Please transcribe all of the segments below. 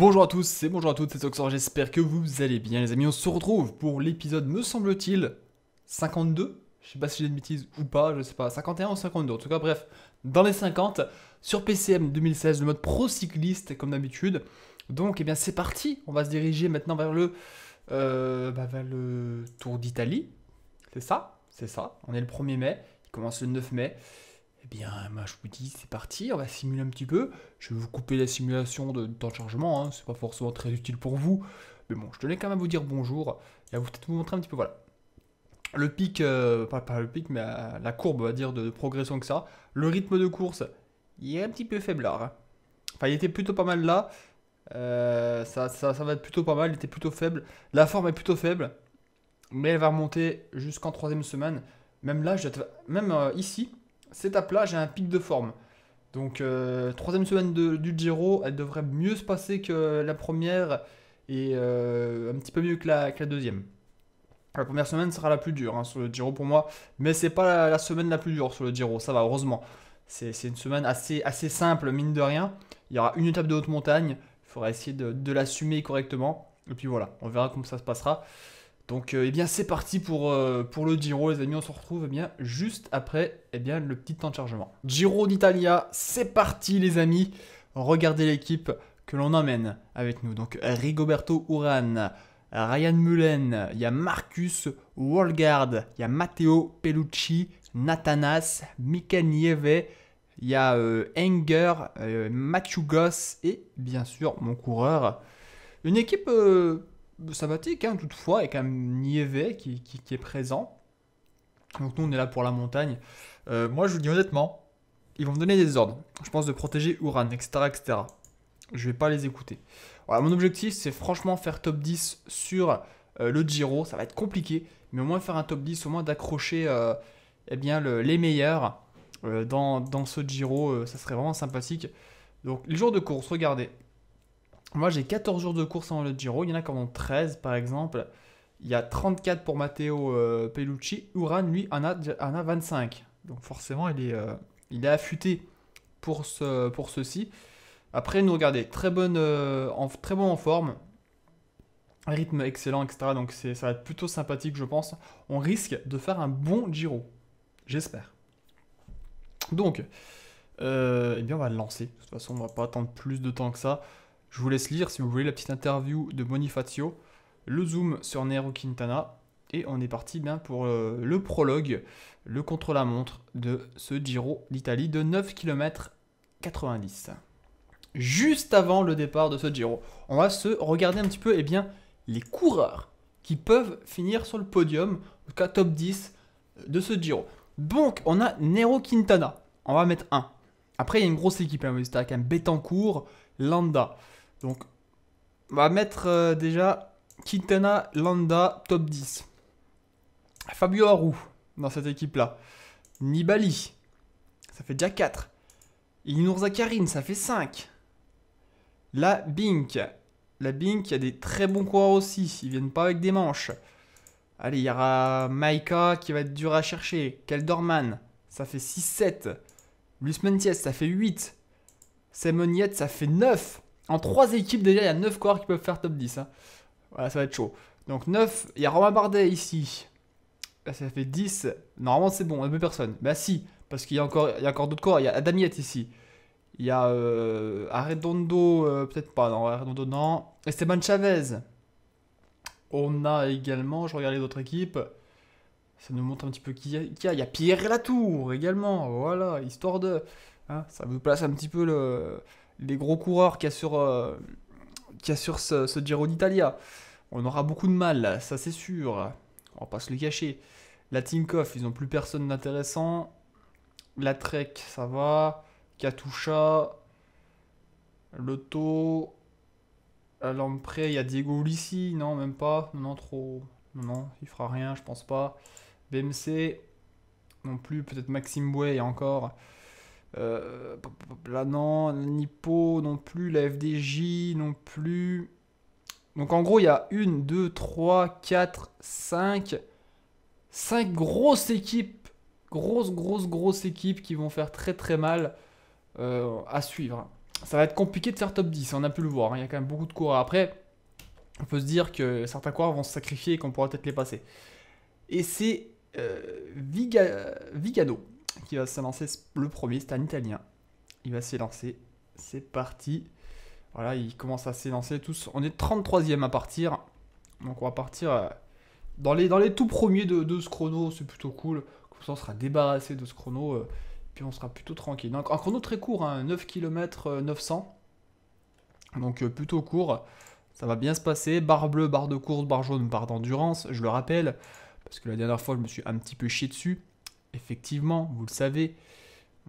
Bonjour à tous, et bonjour à toutes, c'est Oxor, j'espère que vous allez bien les amis, on se retrouve pour l'épisode, me semble-t-il, 52 Je sais pas si j'ai une bêtise ou pas, je sais pas, 51 ou 52, en tout cas bref, dans les 50, sur PCM 2016, le mode pro cycliste comme d'habitude. Donc et eh bien c'est parti, on va se diriger maintenant vers le, euh, bah, vers le Tour d'Italie, c'est ça, c'est ça, on est le 1er mai, il commence le 9 mai bien, moi, je vous dis, c'est parti, on va simuler un petit peu. Je vais vous couper la simulation de temps de chargement, hein, c'est pas forcément très utile pour vous. Mais bon, je tenais quand même à vous dire bonjour et à vous peut-être vous montrer un petit peu, voilà. Le pic, euh, pas, le pic, mais euh, la courbe, on va dire, de, progression que ça. Le rythme de course, il est un petit peu faible hein. là. Enfin, il était plutôt pas mal là. Euh, ça, va être plutôt pas mal, il était plutôt faible. La forme est plutôt faible, mais elle va remonter jusqu'en troisième semaine. Même là, je, même ici, cette étape-là, j'ai un pic de forme. Donc, euh, troisième semaine du Giro, elle devrait mieux se passer que la première et euh, un petit peu mieux que la, deuxième. La première semaine sera la plus dure hein, sur le Giro pour moi, mais c'est pas la, semaine la plus dure sur le Giro, ça va, heureusement. C'est une semaine assez, simple, mine de rien. Il y aura une étape de haute montagne, il faudra essayer de, de l'assumer correctement. Et puis voilà, on verra comment ça se passera. Donc, euh, eh bien, c'est parti pour, euh, pour le Giro, les amis. On se retrouve eh bien, juste après eh bien, le petit temps de chargement. Giro d'Italia, c'est parti, les amis. Regardez l'équipe que l'on emmène avec nous. Donc, Rigoberto Uran, Ryan Mullen, il y a Marcus Wolgard, il y a Matteo Pellucci, Natanas, Mikel Nieve, il y a euh, Enger, Goss et bien sûr mon coureur. Une équipe sabbatique, hein, toutefois, avec un même qui, est présent. Donc nous, on est là pour la montagne. Euh, moi, je vous dis honnêtement, ils vont me donner des ordres. Je pense de protéger Uran, etc., etc. Je vais pas les écouter. mon objectif, c'est franchement faire top 10 sur euh, le Giro. Ça va être compliqué, mais au moins faire un top 10, au moins d'accrocher euh, eh bien les meilleurs euh, dans, dans, ce Giro. ça serait vraiment sympathique. Donc, les jours de course, regardez. Moi, j'ai 14 jours de course en le Giro. Il y en a quand même 13, par exemple. Il y a 34 pour Matteo euh, Pellucci. Uran, lui, en a, 25. Donc, forcément, il est, euh, il est affûté pour, ceci. Après, nous, regardez, très, euh, bon en forme. Rythme excellent, etc. Donc, ça va être plutôt sympathique, je pense. On risque de faire un bon Giro. J'espère. Donc, eh bien, on va le lancer. De toute façon, on ne va pas attendre plus de temps que ça. Je vous laisse lire, si vous voulez, la petite interview de Bonifacio, le zoom sur Nero Quintana, et on est parti bien pour euh, le, prologue, le contre-la-montre de ce Giro d'Italie de 9 km 90. Juste avant le départ de ce Giro, on va se regarder un petit peu eh bien, les coureurs qui peuvent finir sur le podium, en tout cas top 10 de ce Giro. Donc, on a Nero Quintana. On va mettre 1. Après, il y a une grosse équipe. Hein, avec un même Betancourt, Landa, donc, on va mettre euh, déjà Quintana, Landa, top 10. Fabio Aru dans cette équipe-là. Nibali, ça fait déjà 4. Ilnourza Karine, ça fait 5. La Bink. La Bink, il y a des très bons coureurs aussi. Ils viennent pas avec des manches. Allez, il y aura Maika qui va être dur à chercher. Keldorman, ça fait 6-7. Luis ça fait 8. Semoniette, ça fait 9. En 3 équipes, déjà, il y a 9 corps qui peuvent faire top 10. Hein. Voilà, ça va être chaud. Donc 9, il y a Romain Bardet ici. Là, ça fait 10. Normalement, c'est bon, on n'a plus personne. Mais bah, si, parce qu'il y a encore, il y a encore d'autres corps. Il y a Adamiette ici. Il y a euh, Arredondo, euh, peut-être pas, non, Arredondo, non. Esteban Chavez. On a également, je regarde les autres équipes. Ça nous montre un petit peu qui il y a. Il y a Pierre Latour également, voilà, histoire de. Hein, ça vous place un petit peu le, les gros coureurs qui y a sur, euh, ce, Giro d'Italia. On aura beaucoup de mal, ça c'est sûr. On va pas se le cacher. La Tinkoff, ils n'ont plus personne d'intéressant. La Trek, ça va. Katusha. Loto. À après, il y a Diego Ulissi. Non, même pas. Non, trop. Non, il fera rien, je pense pas. BMC. Non plus. Peut-être Maxime Bouet, encore. Euh, là, non, Nippo non plus, la FDJ non plus. Donc en gros, il y a une, deux, trois, quatre, cinq. Cinq grosses équipes. Grosses, grosses, grosses équipes qui vont faire très très mal euh, à suivre. Ça va être compliqué de faire top 10, on a pu le voir. Hein, il y a quand même beaucoup de coureurs. Après, on peut se dire que certains coureurs vont se sacrifier et qu'on pourra peut-être les passer. Et c'est euh, Vigado qui va se le premier, c'est un Italien. Il va s'élancer. C'est parti. Voilà, il commence à s'élancer tous. On est 33e à partir. Donc on va partir euh, dans les, dans les tout premiers de, ce chrono. C'est plutôt cool. Comme ça, on sera débarrassé de ce chrono. Euh, puis on sera plutôt tranquille. Donc un chrono très court, 9 km 900. Donc euh, plutôt court. Ça va bien se passer. Barre bleue, barre de course, barre jaune, barre d'endurance. Je le rappelle. Parce que la dernière fois, je me suis un petit peu chié dessus effectivement, vous le savez,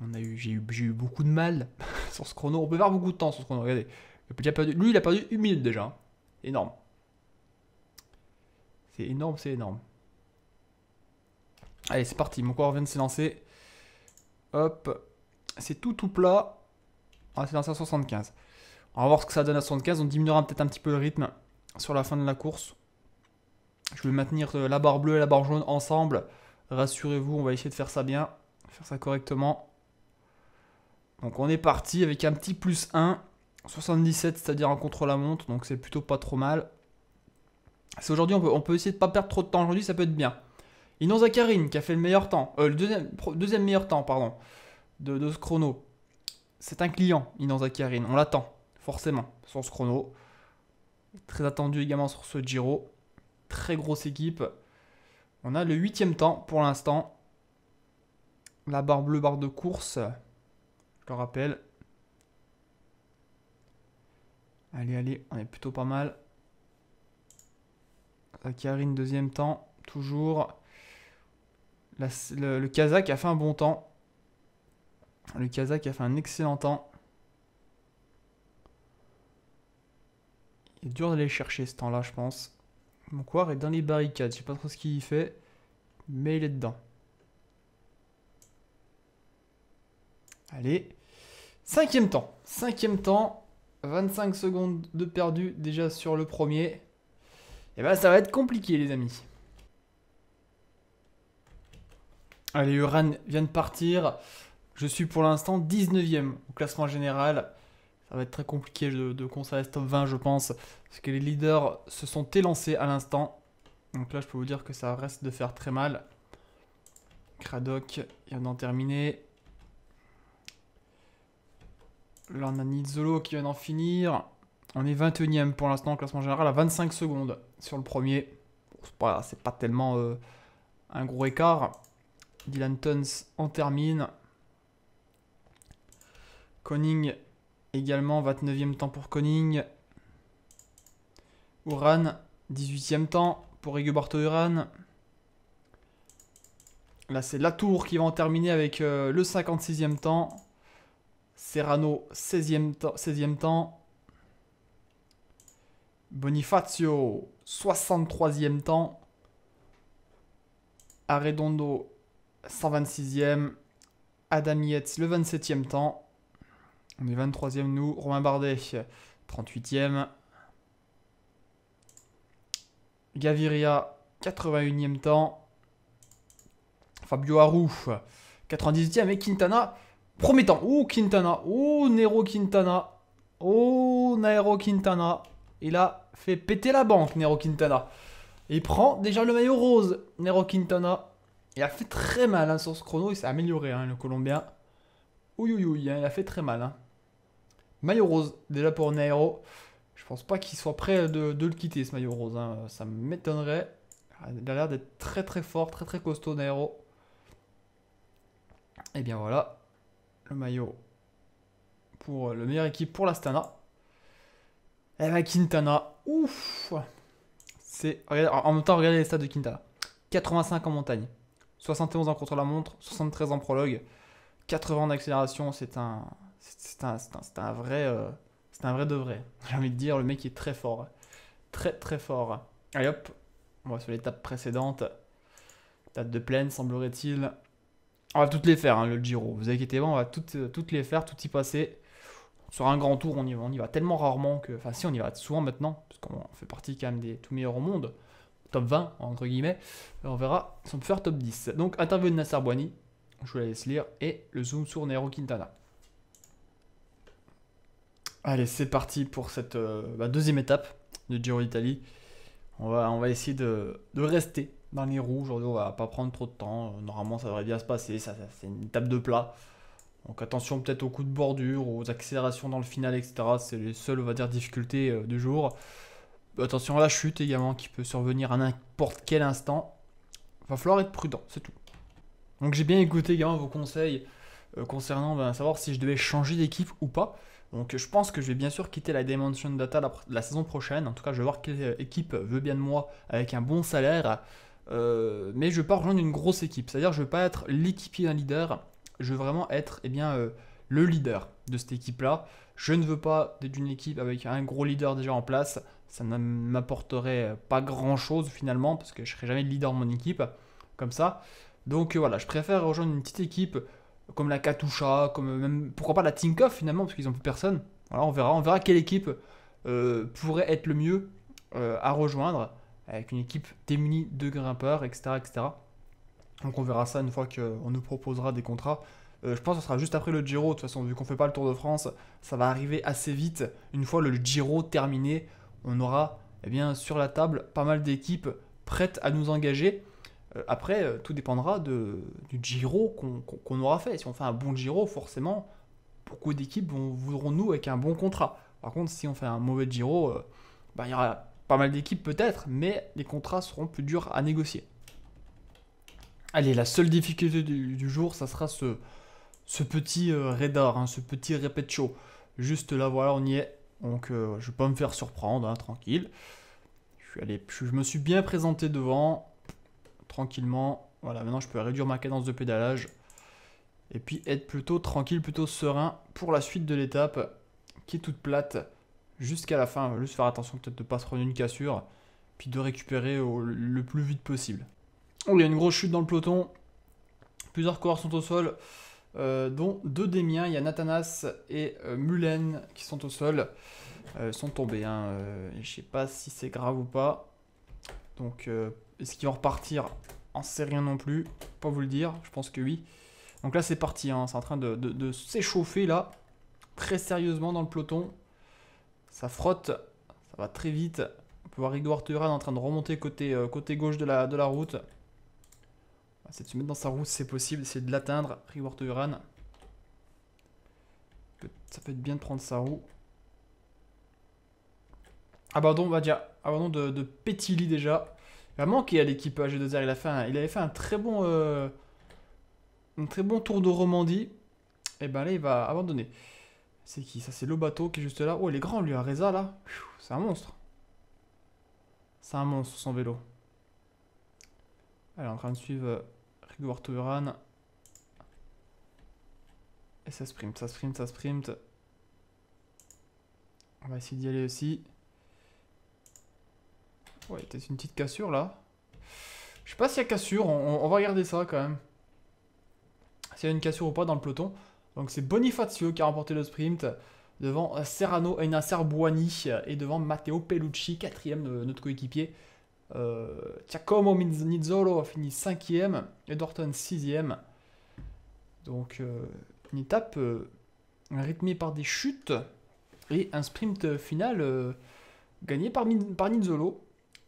on a eu, j'ai eu, eu, beaucoup de mal sur ce chrono. On peut faire beaucoup de temps sur ce chrono. Regardez, il a perdu, lui, il a perdu une minute déjà. Hein. Énorme. C'est énorme, c'est énorme. Allez, c'est parti. Mon corps vient de s'élancer. Hop. C'est tout tout plat. On va s'élancer à 75. On va voir ce que ça donne à 75. On diminuera peut-être un petit peu le rythme sur la fin de la course. Je vais maintenir euh, la barre bleue et la barre jaune ensemble. Rassurez-vous, on va essayer de faire ça bien, faire ça correctement. Donc on est parti avec un petit plus 1, 77, c'est-à-dire en contre-la-montre, donc c'est plutôt pas trop mal. C'est aujourd'hui, on peut, essayer de ne pas perdre trop de temps aujourd'hui, ça peut être bien. Inonza Zakarin qui a fait le meilleur temps, euh, le deuxième, meilleur temps, pardon, de, ce chrono. C'est un client, Inon Zakarin. on l'attend, forcément, sur ce chrono. Très attendu également sur ce Giro. Très grosse équipe, on a le huitième temps pour l'instant. La barre bleue, barre de course. Je le rappelle. Allez, allez, on est plutôt pas mal. Karine, deuxième temps. Toujours. le, le Kazakh a fait un bon temps. Le Kazakh a fait un excellent temps. Il est dur d'aller chercher ce temps-là, je pense. Mon coeur est dans les barricades. Je sais pas trop ce qu'il fait, mais il est dedans. Allez. Cinquième temps. Cinquième temps. 25 secondes de perdu déjà sur le premier. Et eh bah ben, ça va être compliqué les amis. Allez, Uran vient de partir. Je suis pour l'instant 19ème au classement général. Ça va être très compliqué de, de conserver top 20, je pense, parce que les leaders se sont élancés à l'instant. Donc là, je peux vous dire que ça reste de faire très mal. Cradock vient d'en terminer. Là, on a qui vient d'en finir. On est 21ème pour l'instant en classement général à 25 secondes sur le premier. c'est pas, tellement euh, un gros écart. Dylan Tuns en termine. Conning Également 29e temps pour Koning. Uran, 18e temps pour Rigoberto Uran. Là, c'est Latour qui va en terminer avec euh, le 56e temps. Serrano, 16e, temps. Bonifacio, 63e temps. Arredondo, 126e. Adam Yates, le 27e temps. On est 23e, nous. Romain Bardet, 38e. Gaviria, 81e temps. Fabio Haru, 98e. Et Quintana, premier temps. Oh, Quintana. Oh, Nero Quintana. Oh, Nairo Quintana. Il a fait péter la banque, Nero Quintana. Il prend déjà le maillot rose, Nero Quintana. Il a fait très mal hein, sur ce chrono. Il s'est amélioré, hein, le Colombien. Ouh, ouh, ouh, il a fait très mal. Hein. Maillot rose, déjà pour Nairo. Je pense pas qu'il soit prêt de, le quitter ce maillot rose. Hein. Ça m'étonnerait. Il a l'air d'être très très fort, très très costaud Nairo. Et bien voilà. Le maillot pour le meilleur équipe pour la Stana. Et eh la ben, Quintana. Ouf C'est. En même temps, regardez les stats de Quintana. 85 en montagne. 71 en contre-la-montre, 73 en prologue, 80 en accélération, c'est un, c'est un, vrai. Euh, un vrai de vrai. J'ai envie de dire, le mec est très fort. Très très fort. Allez hop, on va sur l'étape précédente. date de plaine, semblerait-il. On va toutes les faire, hein, le Giro. Vous inquiétez pas, on va toutes, euh, les faire, tout y passer. Sur un grand tour, on y va, on y va tellement rarement que. Enfin, si, on y va souvent maintenant, parce qu'on fait partie quand même des tout meilleurs au monde. Top 20, entre guillemets. on verra si on peut faire top 10. Donc, interview de Nasser Bouani. je vous la laisse lire, et le zoom sur Nero Quintana. Allez, c'est parti pour cette euh, bah, deuxième étape de Giro d'Italie. On va, on va essayer de, rester dans les roues. Aujourd'hui, on va pas prendre trop de temps. Euh, normalement, ça devrait bien se passer. c'est une étape de plat. Donc attention peut-être aux coups de bordure, aux accélérations dans le final, etc. C'est les seules, on va dire, difficultés euh, du jour. Attention à la chute également qui peut survenir à n'importe quel instant. Va falloir être prudent, c'est tout. Donc j'ai bien écouté également vos conseils concernant ben, savoir si je devais changer d'équipe ou pas. Donc je pense que je vais bien sûr quitter la Dimension Data la, saison prochaine. En tout cas, je vais voir quelle euh, équipe veut bien de moi avec un bon salaire. Euh, mais je ne vais pas rejoindre une grosse équipe. C'est-à-dire, je ne vais pas être l'équipier d'un leader. Je veux vraiment être eh bien, euh, le leader de cette équipe-là. Je ne veux pas être d'une équipe avec un gros leader déjà en place. Ça ne m'apporterait pas grand-chose finalement parce que je ne serai jamais le leader de mon équipe comme ça. Donc voilà, je préfère rejoindre une petite équipe comme la Katusha, comme euh, même pourquoi pas la Tinkoff finalement, parce qu'ils n'ont plus personne. Voilà, on verra, on verra quelle équipe euh, pourrait être le mieux euh, à rejoindre avec une équipe démunie de grimpeurs, etc., etc. Donc on verra ça une fois qu'on nous proposera des contrats. je pense que ce sera juste après le Giro. De toute façon, vu qu'on fait pas le Tour de France, ça va arriver assez vite. Une fois le Giro terminé, on aura eh bien, sur la table pas mal d'équipes prêtes à nous engager. Euh, après, euh, tout dépendra du Giro qu'on aura fait. Si on fait un bon Giro, forcément, beaucoup d'équipes voudront nous avec un bon contrat. Par contre, si on fait un mauvais Giro, euh, bah, il y aura pas mal d'équipes peut-être, mais les contrats seront plus durs à négocier. Allez, la seule difficulté du, jour, ça sera ce, petit radar, hein, ce petit repetcho. Juste là, voilà, on y est. Donc, je ne vais pas me faire surprendre, hein, tranquille. Je, suis allé, je me suis bien présenté devant tranquillement. Voilà, maintenant je peux réduire ma cadence de pédalage. Et puis être plutôt tranquille, plutôt serein pour la suite de l'étape qui est toute plate jusqu'à la fin. Juste faire attention peut-être de ne pas se prendre une cassure, puis de récupérer le plus vite possible. On il y a une grosse chute dans le peloton. Plusieurs coureurs sont au sol, euh, dont deux des miens. Il y a Nathanas et euh, Mullen qui sont au sol. Euh, sont tombés. Hein. je sais pas si c'est grave ou pas. Donc est-ce qu'ils vont repartir On sait rien non plus. Pas vous le dire, je pense que oui. Donc là, c'est parti. Hein. C'est en train de, s'échauffer là. Très sérieusement dans le peloton. Ça frotte. Ça va très vite. On peut voir Rigouard Turan en train de remonter côté, euh, gauche de la, route. On essayer de se mettre dans sa route c'est possible. Essayer de l'atteindre. Rigouard Turan. Ça peut être bien de prendre sa roue. Abandon, on va dire, abandon de, de Pétili déjà. Il a manqué à l'équipe ag 2 r Il, avait fait un très bon, euh, un très bon tour de Romandie. Et eh ben là, il va abandonner. C'est qui Ça, c'est Bateau qui est juste là. Oh, il est grand, lui, à Reza, là. C'est un monstre. C'est un monstre, son vélo. on est en train de suivre euh, Rigor Toveran. Et ça sprint, ça sprint, ça sprint. On va essayer d'y aller aussi. Ouais, peut-être une petite cassure là. Je sais pas s'il y a cassure, on, va regarder ça quand même. S'il y a une cassure ou pas dans le peloton. Donc c'est Bonifacio qui a remporté le sprint devant Serrano et Nasser Buani et devant Matteo Pellucci, quatrième de notre coéquipier. Euh, Giacomo Nizzolo a fini cinquième et Dorton sixième. Donc euh, une étape euh, rythmée par des chutes et un sprint final gagné par, par Nizzolo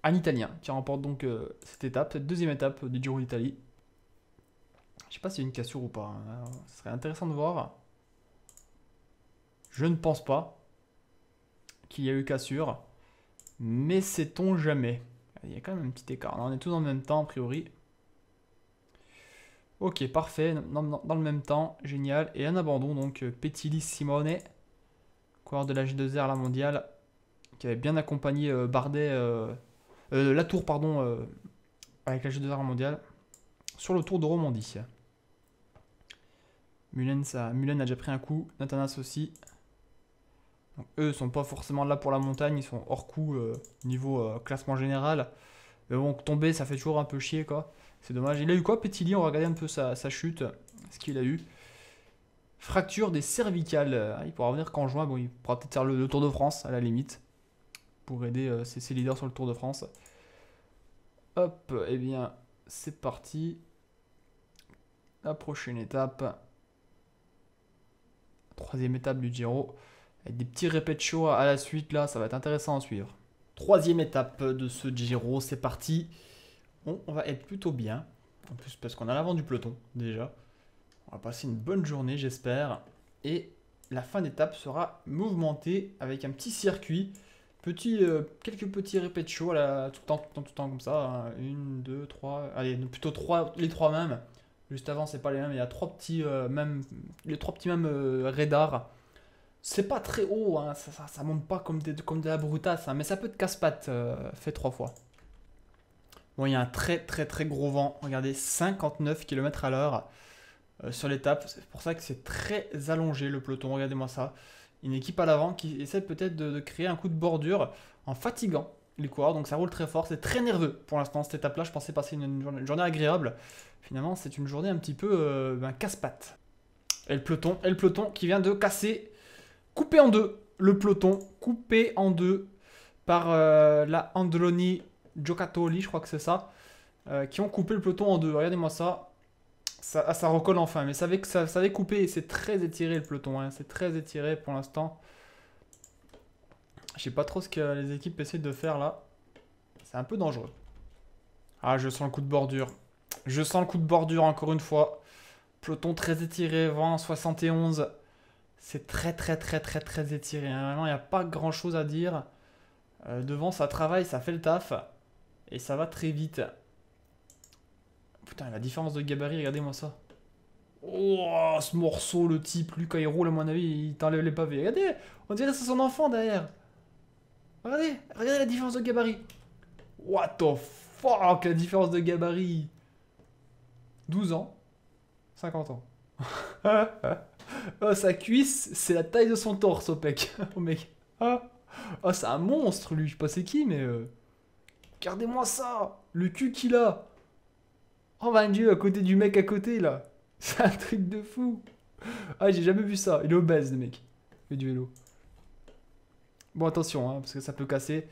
un Italien qui remporte donc euh, cette étape, cette deuxième étape du Giro d'Italie. Je sais pas s'il y a une cassure ou pas. Hein. Ce serait intéressant de voir. Je ne pense pas qu'il y a eu cassure. Mais sait-on jamais Il y a quand même un petit écart. on est tous dans le même temps, a priori. Ok, parfait. Dans, le même temps, génial. Et un abandon, donc euh, Petili Simone, coureur de la G2R, la mondiale, qui avait bien accompagné euh, Bardet. Euh, la tour, pardon, euh, avec la G2 Guerre mondiale, sur le tour de Romandie. Mullen, ça, a déjà pris un coup, Nathanas aussi. Donc, eux sont pas forcément là pour la montagne, ils sont hors coup euh, niveau classement général. Mais bon, tomber, ça fait toujours un peu chier, quoi. C'est dommage. Il a eu quoi, Petitli On va regarder un peu sa, chute, ce qu'il a eu. Fracture des cervicales. Ah, il pourra revenir qu'en juin. Bon, il pourra peut-être faire le, Tour de France, à la limite, pour aider ses, leaders sur le Tour de France. Hop, et eh bien, c'est parti. La prochaine étape. Troisième étape du Giro. Avec des petits répétitions à la suite, là, ça va être intéressant à suivre. Troisième étape de ce Giro, c'est parti. On, on, va être plutôt bien. En plus, parce qu'on a l'avant du peloton, déjà. On va passer une bonne journée, j'espère. Et la fin d'étape sera mouvementée avec un petit circuit. Petit, euh, quelques petits répétitions, tout le temps, tout le temps, tout le temps comme ça. Hein. Une, deux, trois. Allez, plutôt trois, les trois mêmes. Juste avant, c'est pas les mêmes. Il y a trois petits euh, mêmes, les trois petits mêmes euh, C'est pas très haut, hein. ça, ça, monte pas comme, comme de la brutasse, hein. mais ça peut te casse-pattes fait trois fois. Bon, il y a un très très très gros vent. Regardez, 59 km à l'heure sur l'étape. C'est pour ça que c'est très allongé le peloton. Regardez-moi ça une équipe à l'avant qui essaie peut-être de, créer un coup de bordure en fatiguant les coureurs. Donc ça roule très fort, c'est très nerveux pour l'instant cette étape-là. Je pensais passer une, journée agréable. Finalement, c'est une journée un petit peu euh, ben, casse-patte. Et le peloton, et le peloton qui vient de casser, coupé en deux. Le peloton coupé en deux par euh, la Androni Giocattoli, je crois que c'est ça, euh, qui ont coupé le peloton en deux. Regardez-moi ça ça, ah, ça recolle enfin, mais ça avait, ça, coupé et c'est très étiré le peloton. Hein. C'est très étiré pour l'instant. Je sais pas trop ce que les équipes essaient de faire là. C'est un peu dangereux. Ah, je sens le coup de bordure. Je sens le coup de bordure encore une fois. Peloton très étiré, vent 71. C'est très très très très très étiré. Hein. Vraiment, il n'y a pas grand chose à dire. Euh, devant, ça travaille, ça fait le taf. Et ça va très vite. Putain, la différence de gabarit, regardez-moi ça. Oh, ce morceau, le type, lui, quand il roule, à mon avis, il t'enlève les pavés. Regardez, on dirait que c'est son enfant derrière. Regardez, regardez la différence de gabarit. What the fuck, la différence de gabarit. 12 ans, 50 ans. oh, sa cuisse, c'est la taille de son torse au pec. oh, mec. Ah. Oh, c'est un monstre, lui. Je sais pas c'est qui, mais... Regardez-moi euh, ça Le cul qu'il a Oh mon ben dieu, à côté du mec à côté là. C'est un truc de fou. Ah, j'ai jamais vu ça. Il est obèse, le mec. Il fait du vélo. Bon, attention, hein, parce que ça peut casser.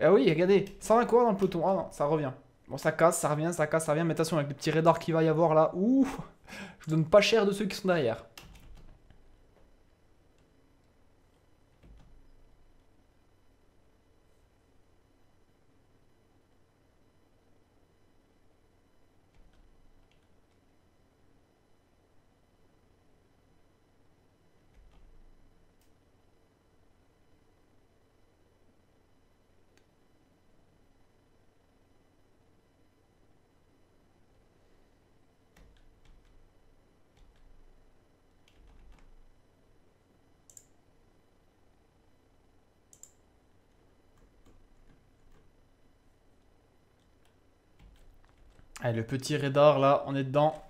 Ah oui, regardez, ça va quoi dans le peloton Ah non, ça revient. Bon, ça casse, ça revient, ça casse, ça revient. Mais attention, avec le petits radars qu'il va y avoir là, Ouh je vous donne pas cher de ceux qui sont derrière. Allez, le petit radar, là, on est dedans.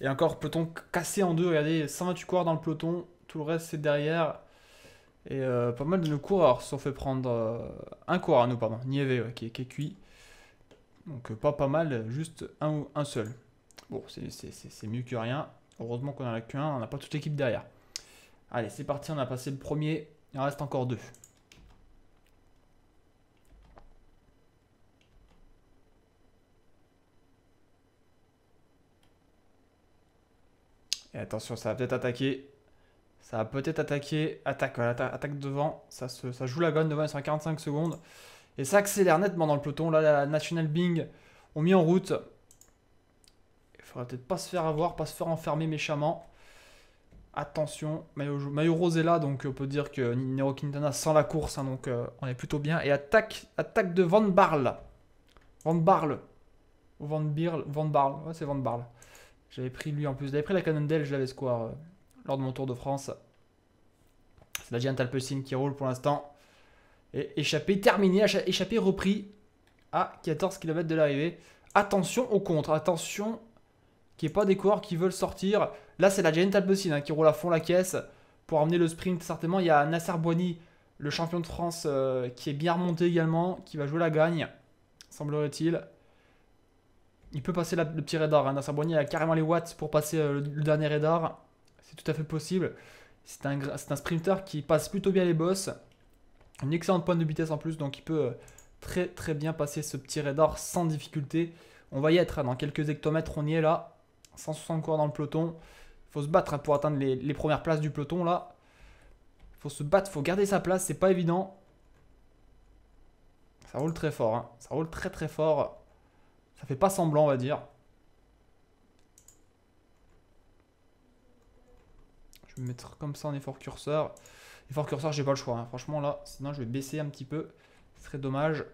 Et encore, peloton cassé en deux. Regardez, 128 coureurs dans le peloton. Tout le reste, c'est derrière. Et euh, pas mal de nos coureurs se fait prendre euh, un coureur à nous, pardon, Nieve, qui, qui, est cuit. Donc euh, pas pas mal, juste un un seul. Bon, c'est mieux que rien. Heureusement qu'on en a qu'un, on n'a pas toute l'équipe derrière. Allez, c'est parti, on a passé le premier. Il en reste encore deux. Et attention, ça va peut-être attaquer. Ça va peut-être attaquer. Attaque, attaque devant. Ça, se, ça joue la gonne devant, ils sont à 45 secondes. Et ça accélère nettement dans le peloton. Là, la National Bing ont mis en route. Il faudrait peut-être pas se faire avoir, pas se faire enfermer méchamment. Attention, maillot, maillot rose est là, donc on peut dire que Nero Quintana sans la course, hein, donc euh, on est plutôt bien. Et attaque, attaque de Van Barle. Van Barle. Van Birle, Van Barle, ouais, c'est Van Barle. J'avais pris lui en plus. J'avais pris la Cannondale, je l'avais square euh, lors de mon Tour de France. C'est la Giant Alpecin qui roule pour l'instant. Et échappé, terminé, échappé, repris à 14 km de l'arrivée. Attention au contre, attention qu'il n'y ait pas des coureurs qui veulent sortir. Là, c'est la Giant Alpecin hein, qui roule à fond la caisse pour amener le sprint. Certainement, il y a Nasser Boigny, le champion de France, euh, qui est bien remonté également, qui va jouer la gagne, semblerait-il. Il peut passer le petit radar. Hein. Nasser a carrément les watts pour passer euh, le, dernier radar. C'est tout à fait possible. C'est un, sprinter qui passe plutôt bien les boss. Une excellente pointe de vitesse en plus, donc il peut euh, très très bien passer ce petit radar sans difficulté. On va y être, hein. dans quelques hectomètres, on y est là. 160 cours dans le peloton. Il faut se battre hein, pour atteindre les, premières places du peloton là. Il faut se battre, il faut garder sa place, c'est pas évident. Ça roule très fort, hein. ça roule très très fort. Ça fait pas semblant, on va dire. Je vais mettre comme ça en effort curseur. Effort curseur, j'ai pas le choix. Hein. Franchement, là, sinon je vais baisser un petit peu. Ce serait dommage.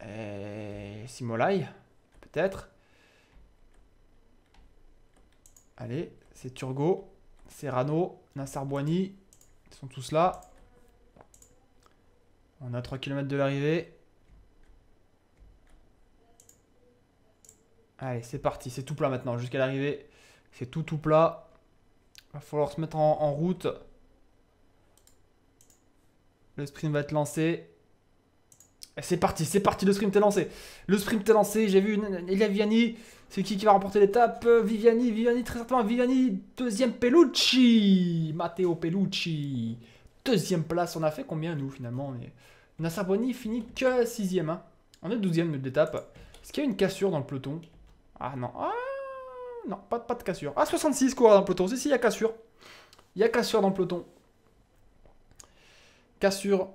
Et euh, Simolai, peut-être. Allez, c'est Turgo, Serrano, Nassar Ils sont tous là. On a 3 km de l'arrivée. Allez, c'est parti, c'est tout plat maintenant, jusqu'à l'arrivée. C'est tout tout plat. Il Va falloir se mettre en, route. Le sprint va être lancé. C'est parti, c'est parti, le sprint est lancé. Le sprint est lancé, j'ai vu Elia Viviani. C'est qui qui va remporter l'étape euh, Viviani, Viviani, très certainement Viviani, deuxième Pelucci, Matteo Pelucci deuxième place. On a fait combien, nous, finalement on est... finit que sixième. Hein. On est douzième de l'étape. Est-ce qu'il y a une cassure dans le peloton Ah non. Ah non, pas, de cassure. Ah, 66 coureurs dans le peloton. Si, si, il y a cassure. Il y a cassure dans le peloton. Cassure.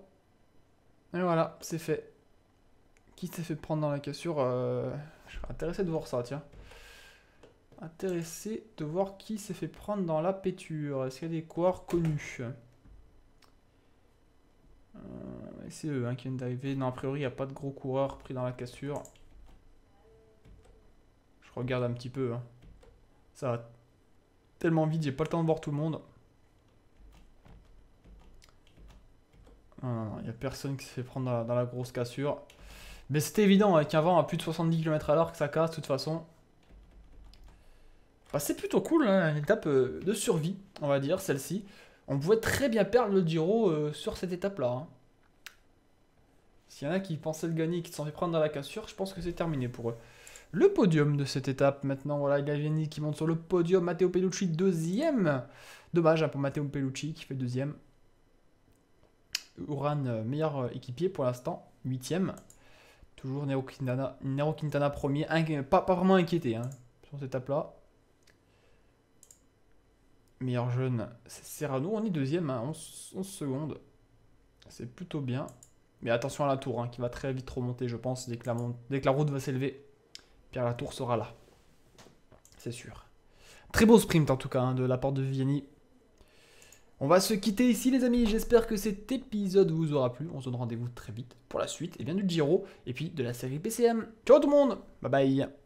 Et voilà, c'est fait. Qui s'est fait prendre dans la cassure euh, Je serais intéressé de voir ça, tiens. Intéressé de voir qui s'est fait prendre dans la péture. Est-ce qu'il y a des coureurs connus c'est eux qui viennent d'arriver. Non, a priori, il n'y a pas de gros coureurs pris dans la cassure. Je regarde un petit peu. Hein. Ça va tellement vite, j'ai pas le temps de voir tout le monde. Il n'y a personne qui se fait prendre dans la, grosse cassure. Mais c'était évident, avec un vent à plus de 70 km à l'heure que ça casse, de toute façon. Bah, c'est plutôt cool, hein, une étape euh, de survie, on va dire, celle-ci on pouvait très bien perdre le duro euh, sur cette étape-là. Hein. S'il y en a qui pensaient le gagner et qui s'en fait prendre dans la cassure, je pense que c'est terminé pour eux. Le podium de cette étape maintenant, voilà Gavini qui monte sur le podium, Matteo Pellucci deuxième. Dommage hein, pour Matteo Pellucci qui fait deuxième. Uran, euh, meilleur euh, équipier pour l'instant, huitième. Toujours Nero Quintana, premier, pas, pas, vraiment inquiété hein, sur cette étape-là. Meilleur jeune, c'est Serrano. On est deuxième, à hein, 11, secondes. C'est plutôt bien. Mais attention à la tour, hein, qui va très vite remonter, je pense, dès que la, dès que la route va s'élever. Pierre la tour sera là. C'est sûr. Très beau sprint en tout cas hein, de la porte de Vianney. On va se quitter ici les amis, j'espère que cet épisode vous aura plu. On se donne rendez-vous très vite pour la suite et eh bien du Giro et puis de la série PCM. Ciao tout le monde, bye bye